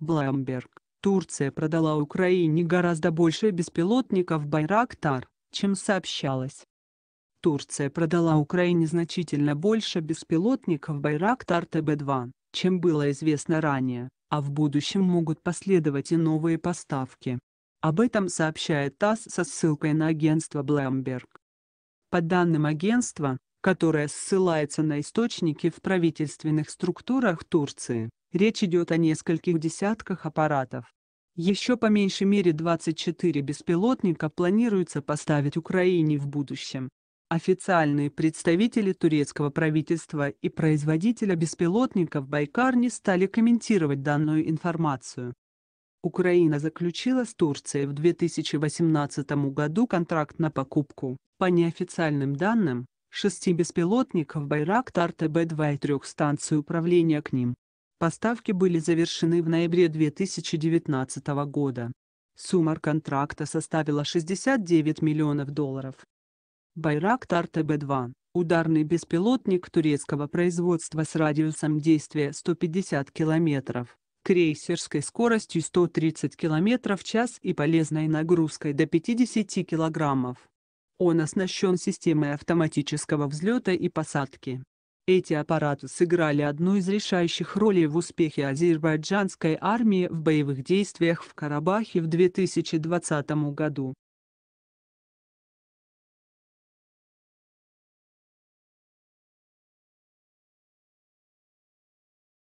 Блэмберг, Турция продала Украине гораздо больше беспилотников «Байрактар», чем сообщалось. Турция продала Украине значительно больше беспилотников «Байрактар» ТБ-2, чем было известно ранее, а в будущем могут последовать и новые поставки. Об этом сообщает ТАСС со ссылкой на агентство Bloomberg. По данным агентства, которая ссылается на источники в правительственных структурах Турции. Речь идет о нескольких десятках аппаратов. Еще по меньшей мере 24 беспилотника планируется поставить Украине в будущем. Официальные представители турецкого правительства и производителя беспилотников Байкар не стали комментировать данную информацию. Украина заключила с Турцией в 2018 году контракт на покупку, по неофициальным данным, шести беспилотников Байрактар ТБ-2 и трех станций управления к ним. Поставки были завершены в ноябре 2019 года. Сумма контракта составила 69 миллионов долларов. Байрактар ТБ-2 – ударный беспилотник турецкого производства с радиусом действия 150 километров, крейсерской скоростью 130 км в час и полезной нагрузкой до 50 килограммов. Он оснащен системой автоматического взлета и посадки. Эти аппараты сыграли одну из решающих ролей в успехе азербайджанской армии в боевых действиях в Карабахе в 2020 году.